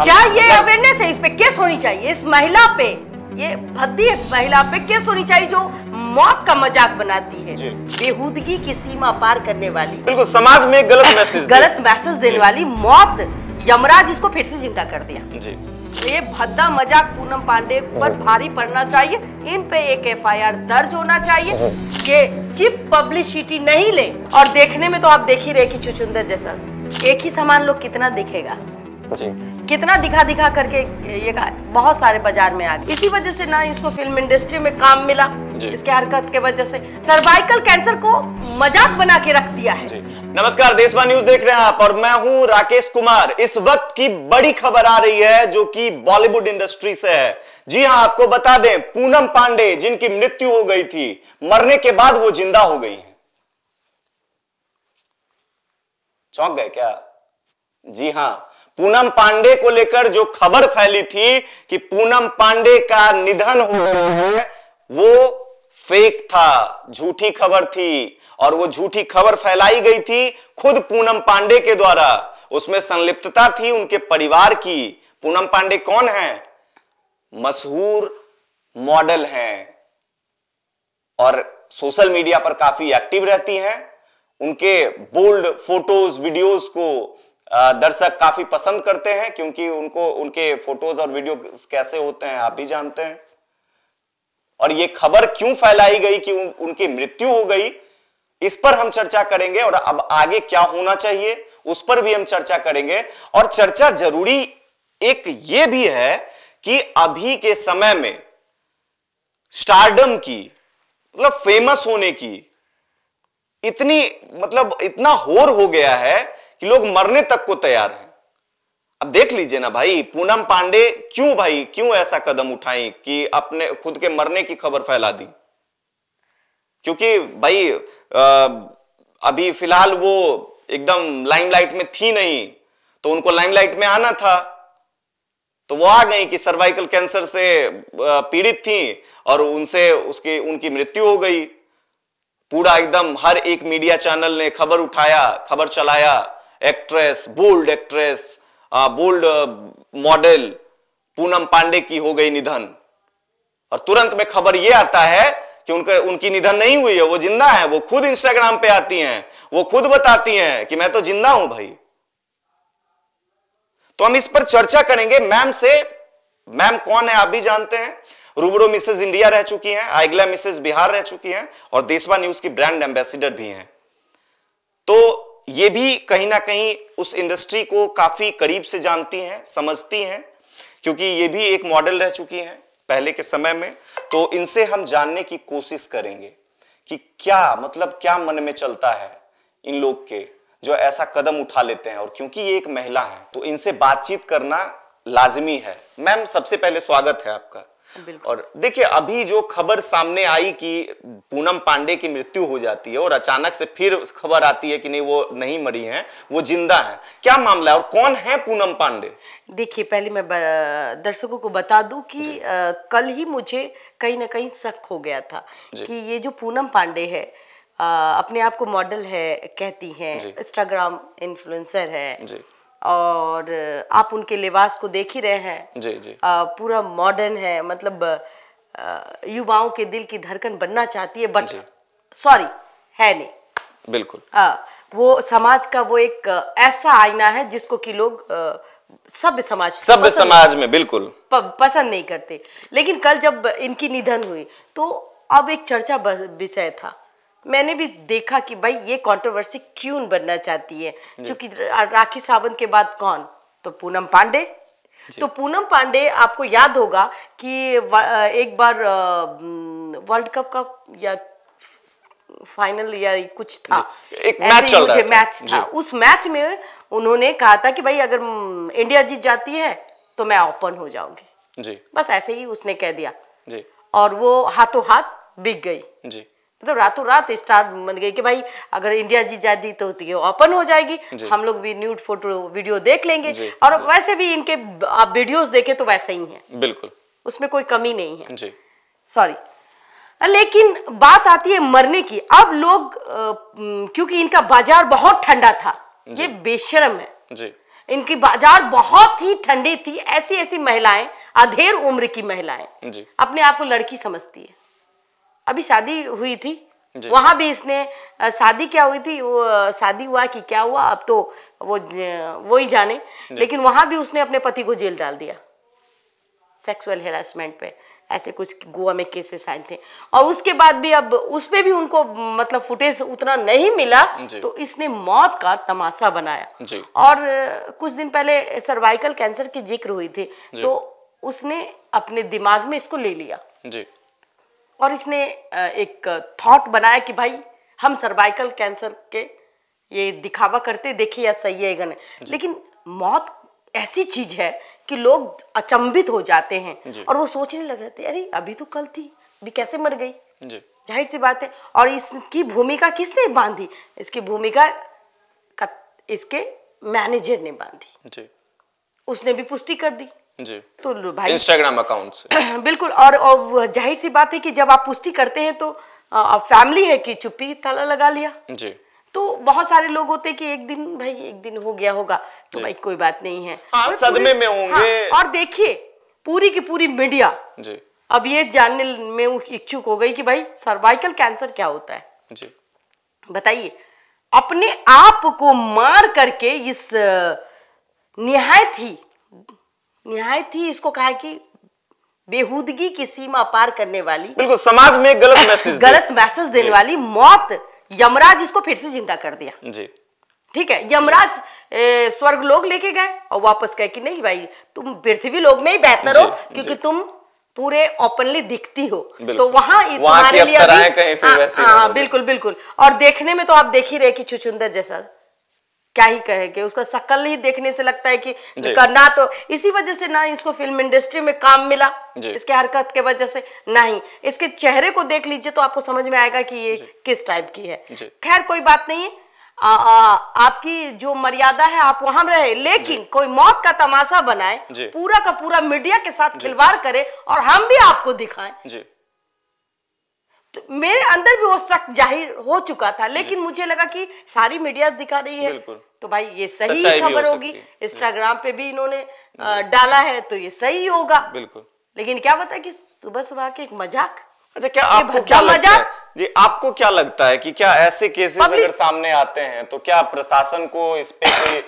क्या ये अवेयरनेस मतलब है इस पे केस होनी चाहिए इस महिला पे ये भद्दी महिला पे केस होनी चाहिए जो मौत का मजाक बनाती है बेहूदगी की सीमा पार करने वाली बिल्कुल समाज में गलत मैसेज गलत मैसेज देने वाली मौत यमराज इसको फिर से जिंदा कर दिया जी तो ये भद्दा मजाक पूनम पांडे पर भारी पड़ना चाहिए इन पे एक एफआईआर दर्ज होना चाहिए ये चिप पब्लिसिटी नहीं ले और देखने में तो आप देख ही रहे की चुचुंदर जैसा एक ही सामान लोग कितना दिखेगा जी कितना दिखा दिखा करके ये बहुत सारे बाजार में आ गए इसी वजह से ना इसको फिल्म इंडस्ट्री में काम मिला इसके हरकत के वजह से सर्वाइकल कैंसर को मजाक बना के रख दिया है नमस्कार देशवा न्यूज देख रहे हैं आप और मैं हूं राकेश कुमार इस वक्त की बड़ी खबर आ रही है जो कि बॉलीवुड इंडस्ट्री से है जी हां आपको बता दें पूनम पांडे जिनकी मृत्यु हो गई थी मरने के बाद वो जिंदा हो गई है चौंक गए क्या जी हां पूनम पांडे को लेकर जो खबर फैली थी कि पूनम पांडे का निधन हो गया है वो फेक था झूठी खबर थी और वो झूठी खबर फैलाई गई थी खुद पूनम पांडे के द्वारा उसमें संलिप्तता थी उनके परिवार की पूनम पांडे कौन है मशहूर मॉडल हैं और सोशल मीडिया पर काफी एक्टिव रहती हैं उनके बोल्ड फोटोज वीडियोस को दर्शक काफी पसंद करते हैं क्योंकि उनको उनके फोटोज और वीडियो कैसे होते हैं आप भी जानते हैं और ये खबर क्यों फैलाई गई कि उन, उनकी मृत्यु हो गई इस पर हम चर्चा करेंगे और अब आगे क्या होना चाहिए उस पर भी हम चर्चा करेंगे और चर्चा जरूरी एक ये भी है कि अभी के समय में स्टारडम की मतलब फेमस होने की इतनी मतलब इतना होर हो गया है कि लोग मरने तक को तैयार हैं अब देख लीजिए ना भाई पूनम पांडे क्यों भाई क्यों ऐसा कदम उठाई कि अपने खुद के मरने की खबर फैला दी क्योंकि भाई आ, अभी फिलहाल वो एकदम लाइमलाइट में थी नहीं तो उनको लाइमलाइट में आना था तो वो आ गई कि सर्वाइकल कैंसर से पीड़ित थी और उनसे उसकी उनकी मृत्यु हो गई पूरा एकदम हर एक मीडिया चैनल ने खबर उठाया खबर चलाया actress bold actress bold model Poonam Pandey की हो गई निधन और तुरंत में खबर यह आता है कि उनका उनकी निधन नहीं हुई है वो जिंदा है वो खुद इंस्टाग्राम पे आती हैं वो खुद बताती हैं कि मैं तो जिंदा हूं भाई तो हम इस पर चर्चा करेंगे मैम से मैम कौन है आप भी जानते हैं रूबरो मिसेज इंडिया रह चुकी हैं आइगला मिसेज बिहार रह चुकी हैं और देशवा न्यूज की ब्रांड एम्बेसिडर भी हैं ये भी कहीं ना कहीं उस इंडस्ट्री को काफी करीब से जानती हैं समझती हैं क्योंकि ये भी एक मॉडल रह चुकी हैं पहले के समय में तो इनसे हम जानने की कोशिश करेंगे कि क्या मतलब क्या मन में चलता है इन लोग के जो ऐसा कदम उठा लेते हैं और क्योंकि ये एक महिला है तो इनसे बातचीत करना लाजमी है मैम सबसे पहले स्वागत है आपका और देखिए अभी जो खबर सामने आई कि पूनम पांडे की मृत्यु हो जाती है और अचानक से फिर खबर आती है कि नहीं वो नहीं मरी हैं वो जिंदा हैं क्या मामला है और कौन है पूनम पांडे देखिए पहले मैं दर्शकों को बता दूं कि आ, कल ही मुझे कहीं ना कहीं शक हो गया था कि ये जो पूनम पांडे है आ, अपने आप को मॉडल है कहती है इंस्टाग्राम इन्फ्लुएंसर है और आप उनके लिबास को देख ही रहे हैं जी जी आ, पूरा मॉडर्न है मतलब युवाओं के दिल की धड़कन बनना चाहती है बट सॉरी है नहीं बिल्कुल आ, वो समाज का वो एक ऐसा आईना है जिसको कि लोग सब समाज सब समाज में बिल्कुल प, पसंद नहीं करते लेकिन कल जब इनकी निधन हुई तो अब एक चर्चा विषय था मैंने भी देखा कि भाई ये कंट्रोवर्सी क्यों बनना चाहती है क्योंकि राखी सावंत के बाद कौन तो पूनम पांडे तो पूनम पांडे आपको याद होगा कि एक बार वर्ल्ड कप का या फाइनल या कुछ था एक मैच चल रहा मैच था उस मैच में उन्होंने कहा था कि भाई अगर इंडिया जीत जाती है तो मैं ओपन हो जाऊंगी जी बस ऐसे ही उसने कह दिया जी और वो हाथों हाथ बिक गई जी मतलब रातों रात स्टार बन गई कि भाई अगर इंडिया जीत जाती तो ये ओपन हो जाएगी हम लोग भी न्यूड फोटो वीडियो देख लेंगे और वैसे भी इनके आप वीडियोस देखे तो वैसे ही है बिल्कुल उसमें कोई कमी नहीं है सॉरी लेकिन बात आती है मरने की अब लोग क्योंकि इनका बाजार बहुत ठंडा था ये बेशरम है जी इनकी बाजार बहुत ही ठंडी थी ऐसी ऐसी महिलाएं अधेर उम्र की महिलाएं अपने आप को लड़की समझती है अभी शादी हुई थी वहां भी इसने शादी क्या हुई थी वो शादी हुआ कि क्या हुआ अब तो वो वो ही जाने लेकिन वहां भी उसने अपने पति को जेल डाल दिया सेक्सुअल हेरासमेंट पे ऐसे कुछ गोवा में केसेस आए थे और उसके बाद भी अब उसमें भी उनको मतलब फुटेज उतना नहीं मिला तो इसने मौत का तमाशा बनाया और कुछ दिन पहले सर्वाइकल कैंसर की जिक्र हुई थी तो उसने अपने दिमाग में इसको ले लिया जी और इसने एक थॉट बनाया कि भाई हम सर्वाइकल कैंसर के ये दिखावा करते देखिए या सही है गन लेकिन मौत ऐसी चीज है कि लोग अचंभित हो जाते हैं और वो सोचने लग जाते अरे अभी तो कल थी भी कैसे मर गई जाहिर सी बात है और इसकी भूमिका किसने बांधी इसकी भूमिका इसके मैनेजर ने बांधी उसने भी पुष्टि कर दी जी तो भाई इंस्टाग्राम अकाउंट से बिल्कुल और, और जाहिर सी बात है कि जब आप पुष्टि करते हैं तो आ, फैमिली है कि चुप्पी ताला लगा लिया जी तो बहुत सारे लोग होते कि एक दिन भाई एक दिन हो गया होगा तो भाई कोई बात नहीं है हाँ, सदमे में होंगे हाँ, और देखिए पूरी की पूरी मीडिया जी अब ये जानने में इच्छुक हो गई कि भाई सर्वाइकल कैंसर क्या होता है जी बताइए अपने आप को मार करके इस निहायत ही निहायत ही इसको कहा कि बेहूदगी की सीमा पार करने वाली बिल्कुल समाज में गलत मैसेज गलत मैसेज देने वाली मौत यमराज इसको फिर से जिंदा कर दिया जी ठीक है यमराज स्वर्ग लोग लेके गए और वापस गए कि नहीं भाई तुम पृथ्वी लोग में ही बेहतर हो क्योंकि तुम पूरे ओपनली दिखती हो तो वहां तुम्हारे लिए हाँ, हाँ बिल्कुल बिल्कुल और देखने में तो आप देख ही रहे कि चुचुंदर जैसा क्या ही कहेंगे उसका शक्ल ही देखने से लगता है कि करना तो इसी वजह से ना इसको फिल्म इंडस्ट्री में काम मिला इसके हरकत के वजह से नहीं इसके चेहरे को देख लीजिए तो आपको समझ में आएगा कि ये किस टाइप की है खैर कोई बात नहीं है आ, आ, आपकी जो मर्यादा है आप वहां रहे लेकिन कोई मौत का तमाशा बनाए पूरा का पूरा मीडिया के साथ खिलवाड़ करे और हम भी आपको दिखाएं तो मेरे अंदर भी वो सख्त जाहिर हो चुका था लेकिन मुझे लगा कि सारी मीडिया दिखा रही है तो भाई ये सही खबर होगी इंस्टाग्राम पे भी इन्होंने डाला है तो ये सही होगा बिल्कुल लेकिन क्या पता कि सुबह सुबह के एक मजाक अच्छा क्या आपको क्या लगता है जी आपको क्या लगता है कि क्या ऐसे केसेस अगर सामने आते हैं तो क्या प्रशासन को इस पे कोई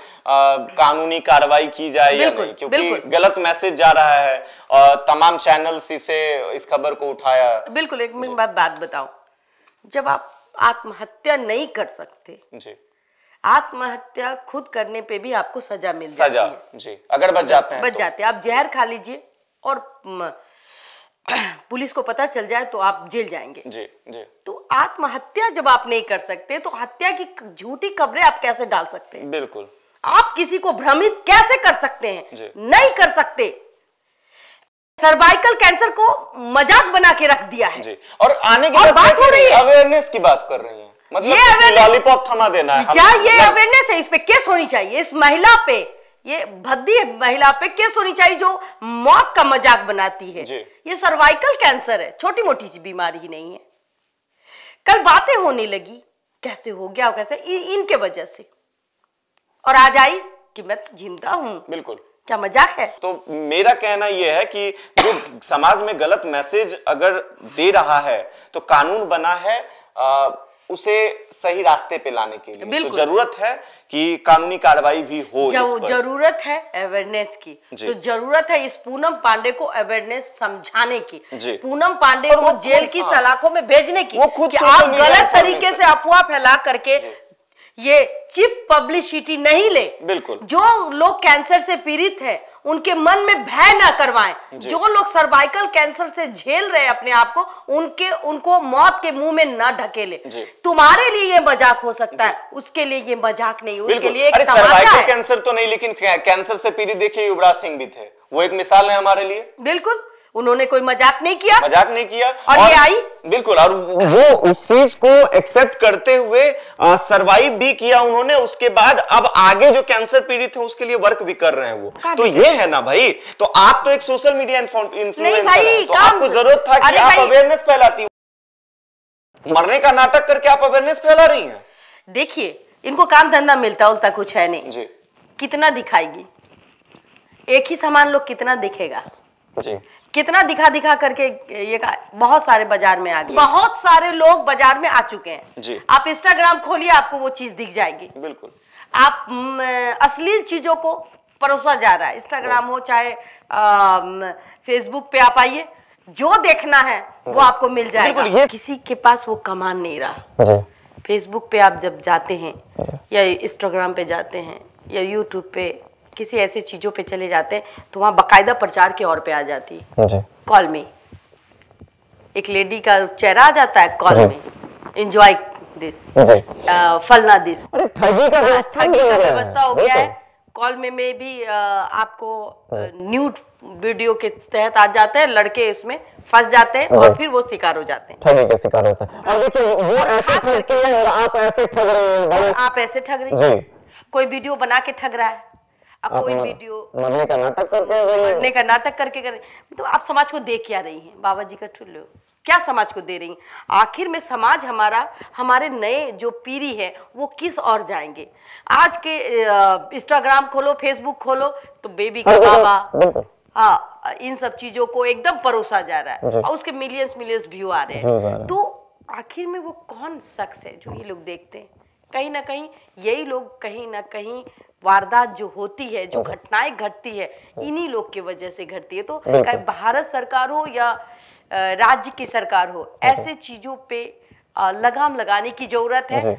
कानूनी कार्रवाई की जाए या नहीं क्योंकि गलत मैसेज जा रहा है और तमाम चैनल्स इसे इस खबर को उठाया बिल्कुल एक मिनट बात बात बताओ जब आप आत्महत्या नहीं कर सकते जी आत्महत्या खुद करने पे भी आपको सजा मिल सजा जी अगर बच जाते हैं बच तो। जाते आप जहर खा लीजिए और पुलिस को पता चल जाए तो आप जेल जाएंगे जी जी तो आत्महत्या जब आप नहीं कर सकते तो हत्या की झूठी खबरें आप कैसे डाल सकते हैं बिल्कुल आप किसी को भ्रमित कैसे कर सकते हैं नहीं कर सकते सर्वाइकल कैंसर को मजाक बना के रख दिया है जी। और आने की बाद बात हो रही है अवेयरनेस की बात कर रही है मतलब लॉलीपॉप थमा देना है क्या ये अवेयरनेस है इस पे केस होनी चाहिए इस महिला पे ये भद्दी महिला पे केस होनी चाहिए जो मौत का मजाक बनाती है ये सर्वाइकल कैंसर है छोटी मोटी बीमारी ही नहीं है कल बातें होने लगी कैसे हो गया कैसे इनके वजह से और आज आई कि मैं तो जिंदा हूं बिल्कुल क्या मजाक है तो मेरा कहना यह है कि जो समाज में गलत मैसेज अगर दे रहा है तो कानून बना है आ, उसे सही रास्ते पे लाने के लिए तो जरूरत है कि कानूनी कार्रवाई भी हो जरूरत है अवेयरनेस की तो जरूरत है इस पूनम पांडे को अवेयरनेस समझाने की पूनम पांडे को जेल की हाँ। सलाखों में भेजने की वो खुद आप गलत तरीके से अफवाह फैला करके ये चिप पब्लिसिटी नहीं ले बिल्कुल जो लोग कैंसर से पीड़ित है उनके मन में भय ना करवाएं जो लोग सर्वाइकल कैंसर से झेल रहे अपने आप को उनके उनको मौत के मुंह में ना ढकेले तुम्हारे लिए ये मजाक हो सकता है उसके लिए ये मजाक नहीं उसके लिए अरे सर्वाइकल कैंसर तो नहीं लेकिन कैंसर से पीड़ित देखिए युवराज सिंह भी थे वो एक मिसाल है हमारे लिए बिल्कुल उन्होंने कोई मजाक नहीं किया मजाक नहीं किया और, और ये आई बिल्कुल और वो उस चीज को एक्सेप्ट करते हुए सरवाइव भी किया उन्होंने उसके बाद अब आगे जो कैंसर पीड़ित है उसके लिए वर्क भी कर रहे हैं वो तो ये है ना भाई तो आप तो एक सोशल मीडिया इन्फ्लुएंसर तो आपको जरूरत था कि आप अवेयरनेस फैलाती मरने का नाटक करके आप अवेयरनेस फैला रही है देखिए इनको काम धंधा मिलता उलता कुछ है नहीं जी कितना दिखाएगी एक ही सामान लोग कितना दिखेगा जी कितना दिखा दिखा करके ये बहुत सारे बाजार में आ गए बहुत सारे लोग बाजार में आ चुके हैं जी आप इंस्टाग्राम खोलिए आपको वो चीज दिख जाएगी बिल्कुल आप अश्लील चीजों को परोसा जा रहा है इंस्टाग्राम हो चाहे फेसबुक पे आप आइए जो देखना है वो आपको मिल जाएगा किसी के पास वो कमान नहीं रहा फेसबुक पे आप जब जाते हैं या इंस्टाग्राम पे जाते हैं या यूट्यूब पे किसी ऐसे चीज़ों पे चले जाते हैं तो वहाँ बाकायदा प्रचार की और पे आ जाती है कॉल में एक लेडी का चेहरा आ जाता है कॉल में इंजॉय दिस फलना दिस हाँ, व्यवस्था हो गया है कॉल में में भी आपको न्यूड वीडियो के तहत आ जाते हैं लड़के इसमें फंस जाते हैं और फिर वो शिकार हो जाते हैं ठगी के शिकार होते हैं और देखिए वो ऐसे ठगती है और आप ऐसे ठग रहे हैं आप ऐसे ठग रहे हैं कोई वीडियो बना के ठग रहा है आप का नाटक करके कर तो आप समाज को दे क्या रही हैं बाबा जी का ठुल्लो क्या समाज को दे रही हैं आखिर में समाज हमारा हमारे नए जो पीढ़ी है वो किस और जाएंगे आज के इंस्टाग्राम खोलो फेसबुक खोलो तो बेबी का हाँ, हाँ, बाबा हाँ इन सब चीजों को एकदम परोसा जा रहा है और उसके मिलियंस मिलियंस व्यू आ रहे हैं तो आखिर में वो कौन शख्स है जो ये लोग देखते हैं कहीं ना कहीं यही लोग कहीं ना कहीं वारदात जो होती है जो हाँ। घटनाएं घटती है हाँ। इन्हीं लोग की वजह से घटती है तो भारत सरकार हो या राज्य की सरकार हो हाँ। ऐसे चीज़ों पे लगाम लगाने की जरूरत है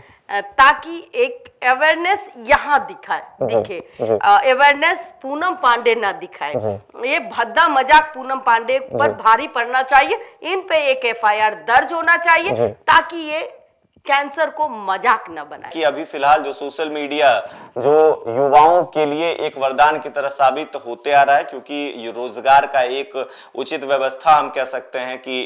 ताकि एक अवेयरनेस यहाँ दिखाए दिखे अवेयरनेस पूनम पांडे ना दिखाए ये भद्दा मजाक पूनम पांडे पर भारी पड़ना चाहिए इन पे एक एफआईआर दर्ज होना चाहिए ताकि ये कैंसर को मजाक न बनाए कि अभी फिलहाल जो सोशल मीडिया जो युवाओं के लिए एक वरदान की तरह साबित होते आ रहा है क्योंकि रोजगार का एक उचित व्यवस्था हम कह सकते हैं कि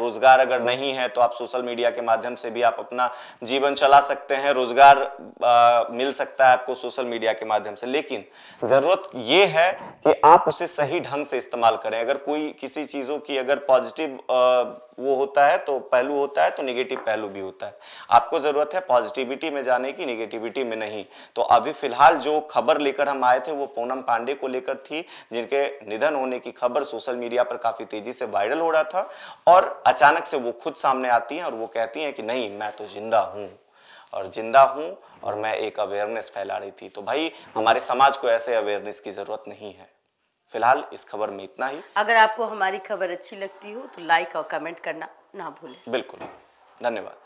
रोजगार अगर नहीं है तो आप सोशल मीडिया के माध्यम से भी आप अपना जीवन चला सकते हैं रोजगार आ, मिल सकता है आपको सोशल मीडिया के माध्यम से लेकिन जरूरत ये है कि आप उसे सही ढंग से इस्तेमाल करें अगर कोई किसी चीजों की अगर पॉजिटिव वो होता है तो पहलू होता है तो निगेटिव पहलू भी होता है आपको ज़रूरत है पॉजिटिविटी में जाने की निगेटिविटी में नहीं तो अभी फिलहाल जो खबर लेकर हम आए थे वो पूनम पांडे को लेकर थी जिनके निधन होने की खबर सोशल मीडिया पर काफ़ी तेज़ी से वायरल हो रहा था और अचानक से वो खुद सामने आती हैं और वो कहती हैं कि नहीं मैं तो जिंदा हूँ और जिंदा हूँ और मैं एक अवेयरनेस फैला रही थी तो भाई हमारे समाज को ऐसे अवेयरनेस की ज़रूरत नहीं है फिलहाल इस खबर में इतना ही अगर आपको हमारी खबर अच्छी लगती हो तो लाइक और कमेंट करना ना भूलें बिल्कुल धन्यवाद